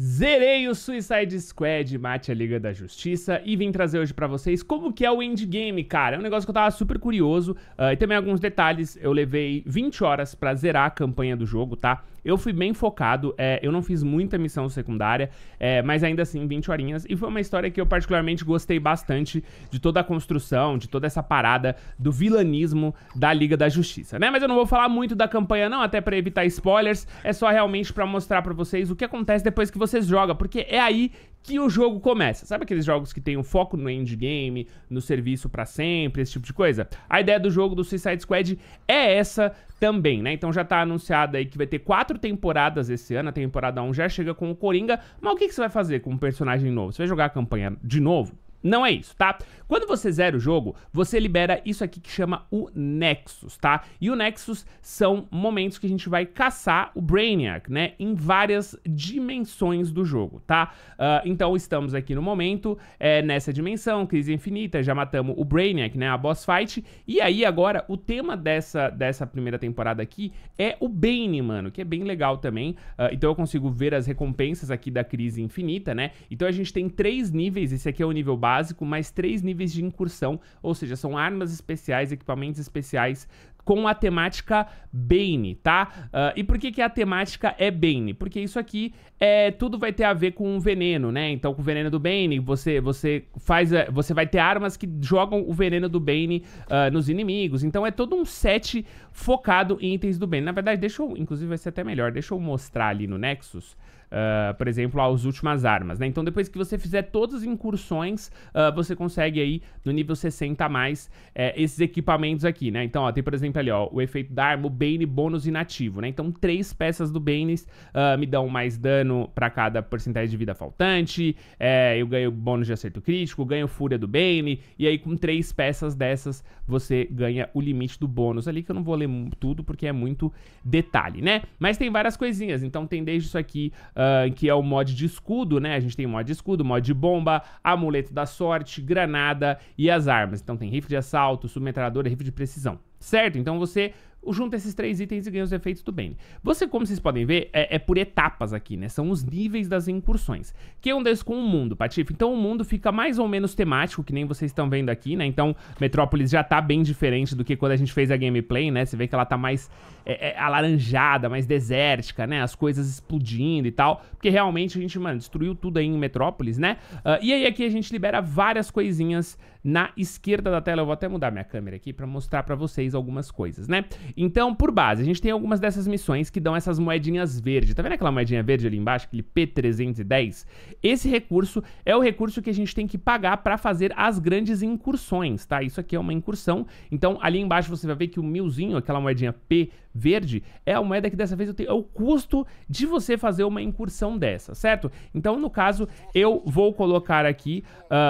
Zerei o Suicide Squad, mate a Liga da Justiça e vim trazer hoje para vocês como que é o endgame, cara. É um negócio que eu tava super curioso uh, e também alguns detalhes. Eu levei 20 horas para zerar a campanha do jogo, tá? Eu fui bem focado, é, eu não fiz muita missão secundária, é, mas ainda assim 20 horinhas. E foi uma história que eu particularmente gostei bastante de toda a construção, de toda essa parada do vilanismo da Liga da Justiça, né? Mas eu não vou falar muito da campanha não, até para evitar spoilers. É só realmente para mostrar para vocês o que acontece depois que vocês jogam, porque é aí que o jogo começa. Sabe aqueles jogos que tem o um foco no endgame, no serviço para sempre, esse tipo de coisa? A ideia do jogo do Suicide Squad é essa também, né? Então já tá anunciado aí que vai ter quatro temporadas esse ano, a temporada 1 já chega com o Coringa, mas o que, que você vai fazer com um personagem novo? Você vai jogar a campanha de novo? Não é isso, tá? Quando você zera o jogo, você libera isso aqui que chama o Nexus, tá? E o Nexus são momentos que a gente vai caçar o Brainiac, né? Em várias dimensões do jogo, tá? Uh, então estamos aqui no momento, é, nessa dimensão, crise infinita, já matamos o Brainiac, né? A boss fight. E aí agora, o tema dessa, dessa primeira temporada aqui é o Bane, mano, que é bem legal também. Uh, então eu consigo ver as recompensas aqui da crise infinita, né? Então a gente tem três níveis, esse aqui é o nível básico básico, mais três níveis de incursão, ou seja, são armas especiais, equipamentos especiais com a temática Bane, tá? Uh, e por que, que a temática é Bane? Porque isso aqui é tudo vai ter a ver com o veneno, né? Então, com o veneno do Bane, você, você faz. Eh, você vai ter armas que jogam o veneno do Bane uh, nos inimigos. Então é todo um set focado em itens do Bane. Na verdade, deixa eu. Inclusive vai ser até melhor. Deixa eu mostrar ali no Nexus uh, por exemplo, as últimas armas, né? Então depois que você fizer todas as incursões, uh, você consegue aí no nível 60 a mais é, esses equipamentos aqui, né? Então, ó, tem por exemplo ali, ó, o efeito da arma, o Bane bônus inativo, né? Então três peças do Bane uh, ah, me dão mais dano para cada porcentagem de vida faltante, é, eu ganho bônus de acerto crítico, ganho fúria do Bane, e aí com três peças dessas você ganha o limite do bônus ali, que eu não vou ler tudo porque é muito detalhe, né? Mas tem várias coisinhas, então tem desde isso aqui ah, que é o mod de escudo, né? A gente tem mod de escudo, mod de bomba, amuleto da sorte, granada e as armas. Então tem rifle de assalto, submetralhadora, rifle de precisão, certo? Então você junta esses três itens e ganha os efeitos do Bane. Você, como vocês podem ver, é, é, por etapas aqui, né? São os níveis das incursões. Que é um deles com o mundo, Patife. Então o mundo fica mais ou menos temático, que nem vocês estão vendo aqui, né? Então Metrópolis já tá bem diferente do que quando a gente fez a gameplay, né? Você vê que ela tá mais é, é, alaranjada, mais desértica, né? As coisas explodindo e tal. Porque realmente a gente, mano, destruiu tudo aí em Metrópolis, né? Uh, e aí aqui a gente libera várias coisinhas na esquerda da tela. Eu vou até mudar minha câmera aqui para mostrar para vocês algumas coisas, né? Então, por base, a gente tem algumas dessas missões que dão essas moedinhas verdes. Tá vendo aquela moedinha verde ali embaixo, aquele P310? Esse recurso é o recurso que a gente tem que pagar para fazer as grandes incursões, tá? Isso aqui é uma incursão. Então, ali embaixo você vai ver que o milzinho, aquela moedinha P verde, é a moeda que dessa vez eu tenho, é o custo de você fazer uma incursão dessa, certo? Então, no caso, eu vou colocar aqui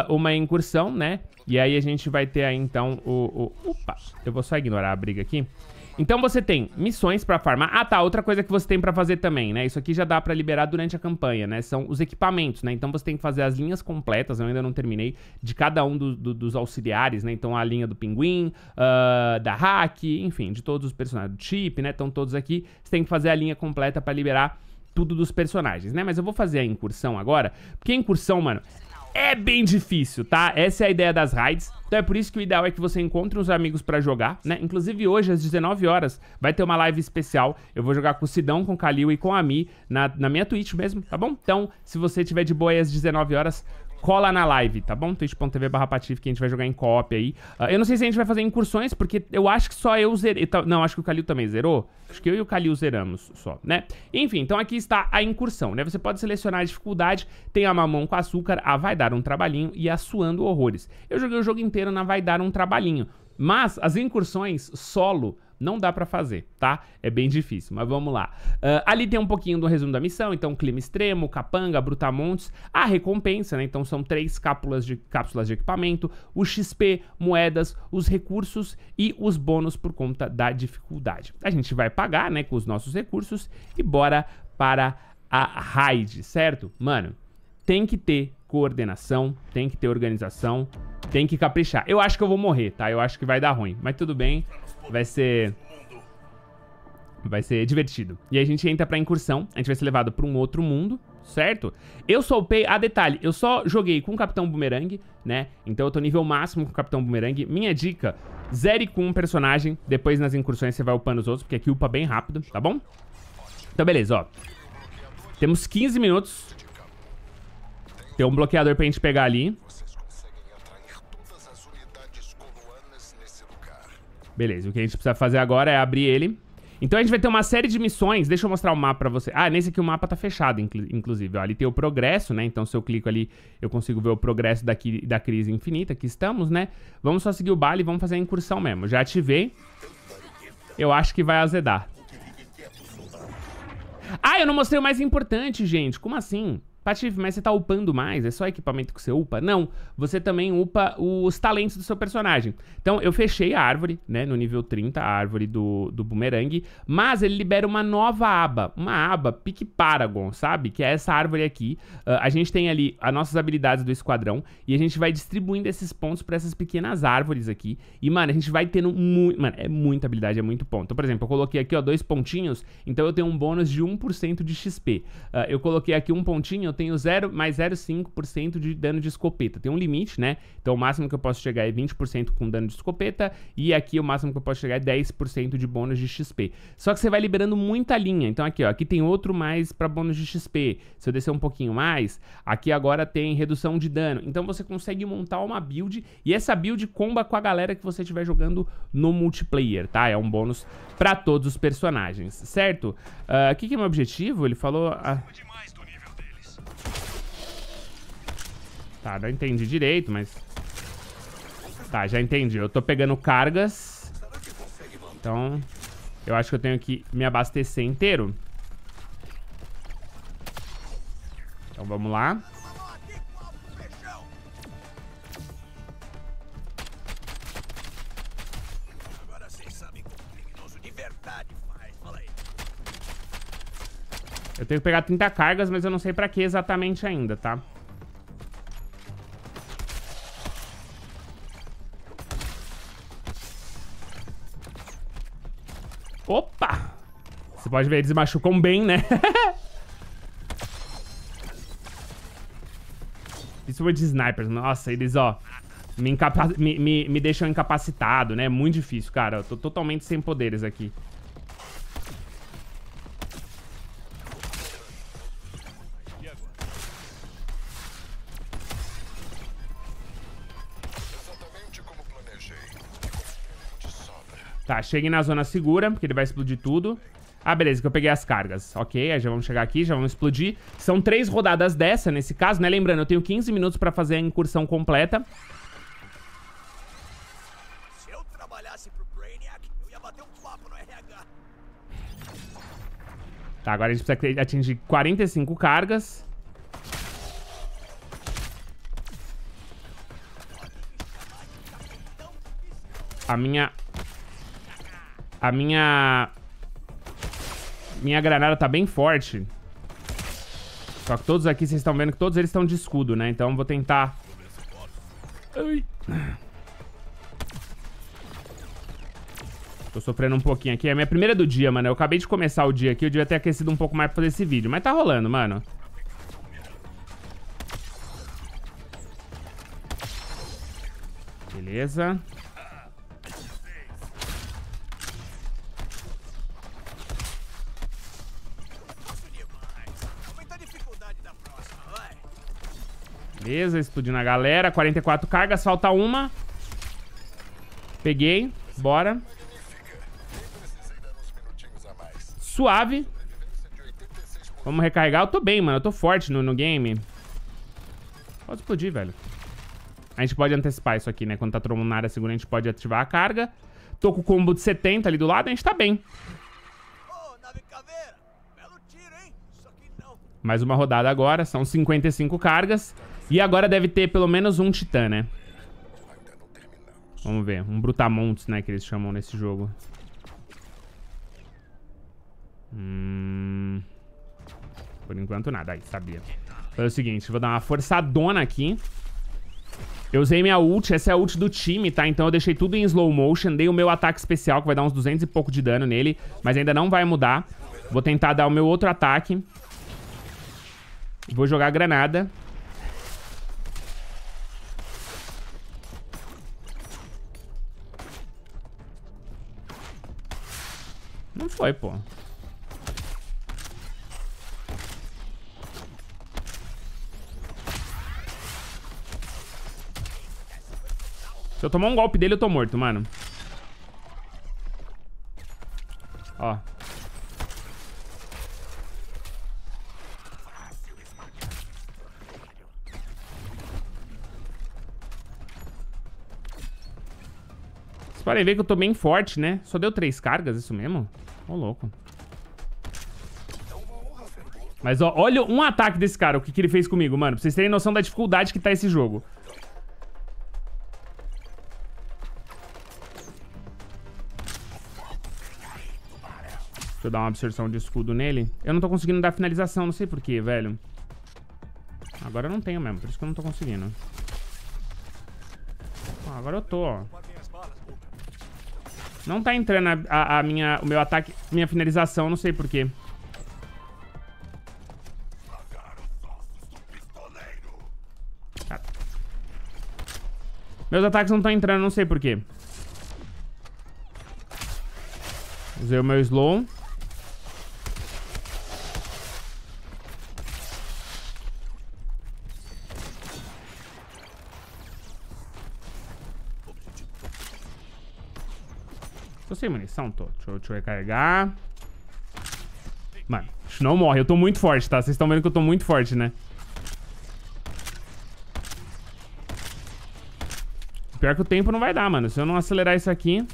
uh, uma incursão, né? E aí a gente vai ter aí então o, o... Opa, eu vou só ignorar a briga aqui. Então você tem missões pra farmar. Ah, tá, outra coisa que você tem pra fazer também, né? Isso aqui já dá pra liberar durante a campanha, né? São os equipamentos, né? Então você tem que fazer as linhas completas, eu ainda não terminei, de cada um do, do, dos auxiliares, né? Então a linha do pinguim, uh, da hack, enfim, de todos os personagens. Do chip, né? Estão todos aqui. Você tem que fazer a linha completa pra liberar tudo dos personagens, né? Mas eu vou fazer a incursão agora, porque a incursão, mano, é bem difícil, tá? Essa é a ideia das raids. Então é por isso que o ideal é que você encontre uns amigos pra jogar, né? Inclusive hoje, às 19 horas, vai ter uma live especial. Eu vou jogar com o Sidão, com o Kalil e com a Mi na, na minha Twitch mesmo, tá bom? Então, se você tiver de boa aí às 19 horas, cola na live, tá bom? twitch.tv barra Patife, que a gente vai jogar em co-op aí. Uh, eu não sei se a gente vai fazer incursões, porque eu acho que só eu zerei. Tá, não, acho que o Kalil também zerou. Acho que eu e o Kalil zeramos só, né? Enfim, então aqui está a incursão, né? Você pode selecionar a dificuldade, tem a mamão com açúcar, a vai dar um trabalhinho e a suando horrores. Eu joguei o jogo inteiro na vai dar um trabalhinho. Mas as incursões solo não dá para fazer, tá? É bem difícil, mas vamos lá. Uh, ali tem um pouquinho do resumo da missão, então clima extremo, capanga, brutamontes, a recompensa, né? Então são três cápsulas de, cápsulas de equipamento, o XP, moedas, os recursos e os bônus por conta da dificuldade. A gente vai pagar, né, com os nossos recursos e bora para a raid, certo? Mano, tem que ter coordenação, tem que ter organização, tem que caprichar. Eu acho que eu vou morrer, tá? Eu acho que vai dar ruim, mas tudo bem. Vai ser... Vai ser divertido. E a gente entra pra incursão. A gente vai ser levado pra um outro mundo, certo? Eu upei, Ah, detalhe. Eu só joguei com o Capitão Boomerang, né? Então eu tô nível máximo com o Capitão Boomerang. Minha dica... Zere com um personagem. Depois nas incursões você vai upando os outros, porque aqui upa bem rápido, tá bom? Então beleza, ó. Temos 15 minutos. Tem um bloqueador pra gente pegar ali. Beleza, o que a gente precisa fazer agora é abrir ele. Então a gente vai ter uma série de missões. Deixa eu mostrar o mapa pra você. Ah, nesse aqui o mapa tá fechado, inclusive. Ó, ali tem o progresso, né? Então se eu clico ali, eu consigo ver o progresso daqui, da crise infinita. que estamos, né? Vamos só seguir o baile e vamos fazer a incursão mesmo. Já ativei. Eu acho que vai azedar. Ah, eu não mostrei o mais importante, gente. Como assim? Patife, mas você tá upando mais? É só equipamento que você upa? Não, você também upa os talentos do seu personagem. Então, eu fechei a árvore, né, no nível 30, a árvore do, do boomerang, mas ele libera uma nova aba, uma aba pique Paragon, sabe? Que é essa árvore aqui. Uh, a gente tem ali as nossas habilidades do esquadrão e a gente vai distribuindo esses pontos para essas pequenas árvores aqui. E, mano, a gente vai tendo muito... Mano, é muita habilidade, é muito ponto. Então, por exemplo, eu coloquei aqui, ó, dois pontinhos, então eu tenho um bônus de 1% de XP. Uh, ah, eu coloquei aqui um pontinho, tenho zero mais 0,5% de dano de escopeta. Tem um limite, né? Então o máximo que eu posso chegar é 20% com dano de escopeta. E aqui o máximo que eu posso chegar é 10% de bônus de XP. Só que você vai liberando muita linha. Então aqui, ó, aqui tem outro mais para bônus de XP. Se eu descer um pouquinho mais, aqui agora tem redução de dano. Então você consegue montar uma build e essa build comba com a galera que você estiver jogando no multiplayer, tá? É um bônus para todos os personagens, certo? Ah, o uh, que, que é meu objetivo? Ele falou... Ah, tipo Tá, não entendi direito, mas... Tá, já entendi. Eu tô pegando cargas. Então, eu acho que eu tenho que me abastecer inteiro. Então, vamos lá. Eu tenho que pegar 30 cargas, mas eu não sei pra que exatamente ainda, tá? Tá. Opa! Você pode ver, eles machucam bem, né? Principalmente snipers. Nossa, eles, ó... Me, me, me, me deixam incapacitado, né? É muito difícil, cara. Eu tô totalmente sem poderes aqui. Tá, cheguei na zona segura, porque ele vai explodir tudo. Ah, beleza, que eu peguei as cargas. Ok, aí já vamos chegar aqui, já vamos explodir. São três rodadas dessa, nesse caso, né? Lembrando, eu tenho 15 minutos pra fazer a incursão completa. Se eu trabalhasse pro Brainiac, eu ia bater um papo no RH. Tá, agora a gente precisa atingir 45 cargas. A minha a minha... Minha granada tá bem forte. Só que todos aqui, vocês estão vendo que todos eles estão de escudo, né? Então eu vou tentar... Ai. Tô sofrendo um pouquinho aqui. É a minha primeira do dia, mano. Eu acabei de começar o dia aqui. Eu devia ter aquecido um pouco mais pra fazer esse vídeo. Mas tá rolando, mano. Beleza. Beleza, explodindo a galera. 44 cargas, falta uma. Peguei. Bora. Suave. Vamos recarregar. Eu tô bem, mano. Eu tô forte no, no game. Pode explodir, velho. A gente pode antecipar isso aqui, né? Quando tá trombando na área segura, a gente pode ativar a carga. Tô com o combo de 70 ali do lado, a gente tá bem. Mais uma rodada agora, são 55 cargas. E agora deve ter pelo menos um titã, né? Vamos ver. Um brutamontes, né? Que eles chamam nesse jogo. Hum... Por enquanto nada. Aí, sabia. Então o seguinte. Vou dar uma forçadona aqui. Eu usei minha ult. Essa é a ult do time, tá? Então eu deixei tudo em slow motion. Dei o meu ataque especial, que vai dar uns 200 e pouco de dano nele. Mas ainda não vai mudar. Vou tentar dar o meu outro ataque. Vou jogar a granada. foi, pô. Se eu tomar um golpe dele, eu tô morto, mano. Ó. Vocês podem ver que eu tô bem forte, né? Só deu três cargas, isso mesmo? Ô, louco. Mas ó, olha um ataque desse cara, o que, que ele fez comigo, mano. Pra vocês terem noção da dificuldade que tá esse jogo. Deixa eu dar uma absorção de escudo nele. Eu não tô conseguindo dar finalização, não sei porquê, velho. Agora eu não tenho mesmo, por isso que eu não tô conseguindo. Ah, agora eu tô, ó. Não tá entrando a, a, a minha, o meu ataque, minha finalização, não sei porquê. Meus ataques não estão entrando, não sei porquê. Usei o meu slow. sem munição? Tô. Deixa eu, deixa eu recarregar. Mano, não morre. Eu tô muito forte, tá? Vocês estão vendo que eu tô muito forte, né? Pior que o tempo não vai dar, mano. Se eu não acelerar isso aqui...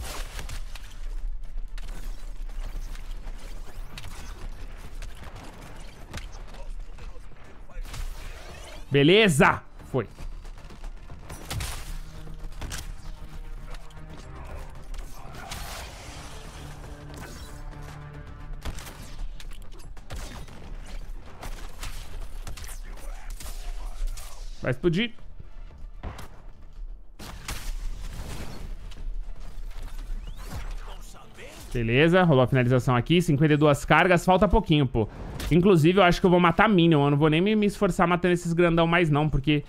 Beleza! Foi. Vai explodir. Beleza, rolou a finalização aqui. 52 cargas, falta pouquinho, pô. Inclusive, eu acho que eu vou matar Minion. Eu não vou nem me esforçar matando esses grandão mais, não, porque...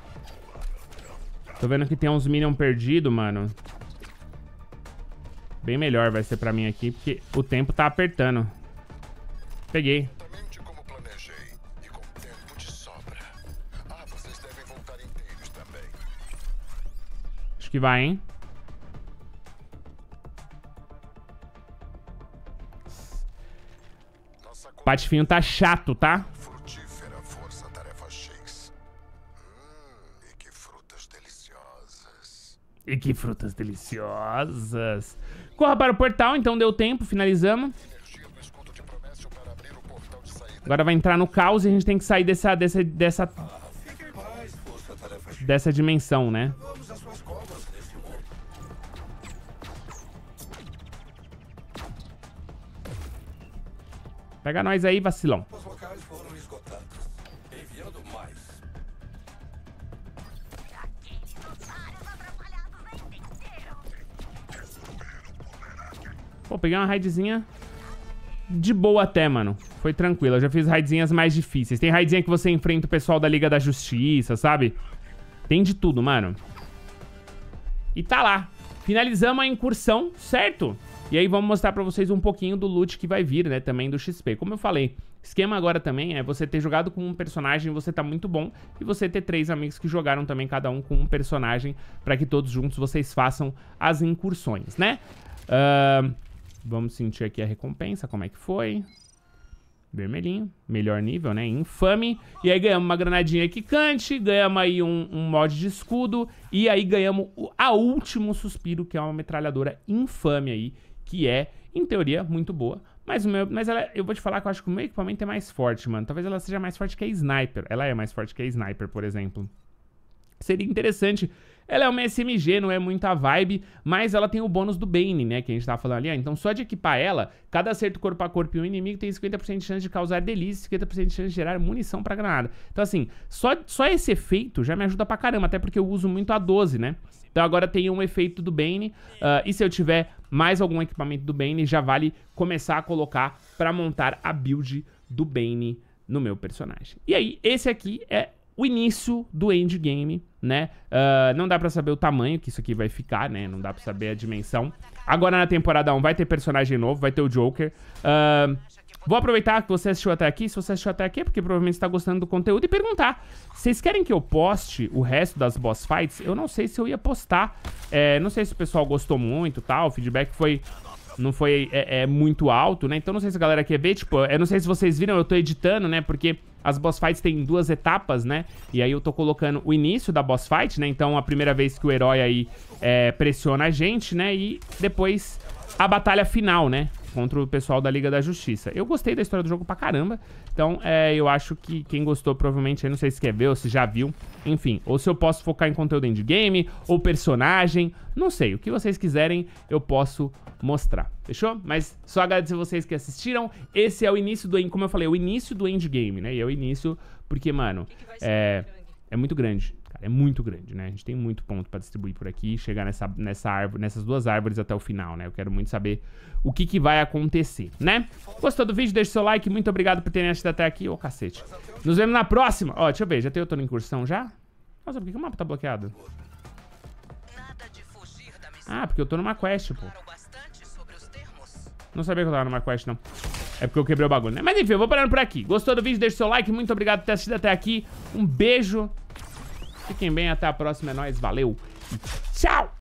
Tô vendo que tem uns Minion perdido, mano. Bem melhor vai ser pra mim aqui, porque o tempo tá apertando. Peguei. que vai, hein? Patifinho tá chato, tá? Frutífera força tarefa shakes. Hum, e que frutas deliciosas. E que frutas deliciosas. Corra para o portal, então deu tempo, finalizamos. Agora vai entrar no caos e a gente tem que sair dessa dessa dessa dessa dimensão, né? Vamos Pega nós aí, vacilão. Pô, peguei uma raidzinha de boa até, mano. Foi tranquilo. Eu já fiz raidzinhas mais difíceis. Tem raidzinha que você enfrenta o pessoal da Liga da Justiça, sabe? Tem de tudo, mano. E tá lá. Finalizamos a incursão, certo? E aí vamos mostrar para vocês um pouquinho do loot que vai vir, né, também do XP. Como eu falei, esquema agora também é você ter jogado com um personagem, você tá muito bom, e você ter três amigos que jogaram também cada um com um personagem, para que todos juntos vocês façam as incursões, né? Uh, vamos sentir aqui a recompensa, como é que foi... Vermelhinho, melhor nível, né? Infame. E aí ganhamos uma granadinha quicante, ganhamos aí um, um, mod de escudo. E aí ganhamos a último suspiro, que é uma metralhadora infame aí que é, em teoria, muito boa. Mas, o meu, mas ela, eu vou te falar que eu acho que o meu equipamento é mais forte, mano. Talvez ela seja mais forte que a Sniper. Ela é mais forte que a Sniper, por exemplo seria interessante. Ela é uma SMG, não é muita vibe, mas ela tem o bônus do Bane, né, que a gente tava falando ali. Ah, então só de equipar ela, cada acerto corpo a corpo em um inimigo tem 50% de chance de causar delícia, 50% de chance de gerar munição pra granada. Então assim, só, só esse efeito já me ajuda pra caramba, até porque eu uso muito a 12, né? Então agora tem um efeito do Bane, uh, e se eu tiver mais algum equipamento do Bane, já vale começar a colocar pra montar a build do Bane no meu personagem. E aí, esse aqui é o início do endgame, né? Uh, não dá para saber o tamanho que isso aqui vai ficar, né? Não dá para saber a dimensão. Agora na temporada 1 vai ter personagem novo, vai ter o Joker. Uh, vou aproveitar que você assistiu até aqui. Se você assistiu até aqui é porque provavelmente está gostando do conteúdo e perguntar. Vocês querem que eu poste o resto das boss fights? Eu não sei se eu ia postar. É, não sei se o pessoal gostou muito tal. O feedback foi não foi é, é, muito alto, né? Então não sei se a galera quer ver, tipo, eu não sei se vocês viram, eu tô editando, né? Porque as boss fights têm duas etapas, né? E aí eu tô colocando o início da boss fight, né? Então a primeira vez que o herói aí é, pressiona a gente, né? E depois a batalha final, né? Contra o pessoal da Liga da Justiça. Eu gostei da história do jogo pra caramba. Então, é, eu acho que quem gostou, provavelmente, aí não sei se quer ver ou se já viu. Enfim, ou se eu posso focar em conteúdo endgame, ou personagem. Não sei, o que vocês quiserem, eu posso mostrar. Fechou? Mas só agradecer vocês que assistiram. Esse é o início do... Como eu falei, o início do endgame, né? E eu é início porque, mano, é, é muito grande. Cara, é muito grande, né? A gente tem muito ponto para distribuir por aqui, chegar nessa, nessa árvore, nessas duas árvores até o final, né? Eu quero muito saber o que, que vai acontecer, né? Gostou do vídeo? Deixa o seu like. Muito obrigado por terem assistido até aqui. Ô, cacete. Nos vemos na próxima. Ó, deixa eu ver. Já tem outra incursão já? Nossa, por que, que o mapa tá bloqueado? Ah, porque eu tô numa quest, pô. Não sabia que eu tava numa quest, não. É porque eu quebrei o bagulho, né? Mas enfim, eu vou parando por aqui. Gostou do vídeo? Deixa o seu like. Muito obrigado por ter assistido até aqui. Um beijo. Fiquem bem. Até a próxima. É nóis. Valeu. tchau.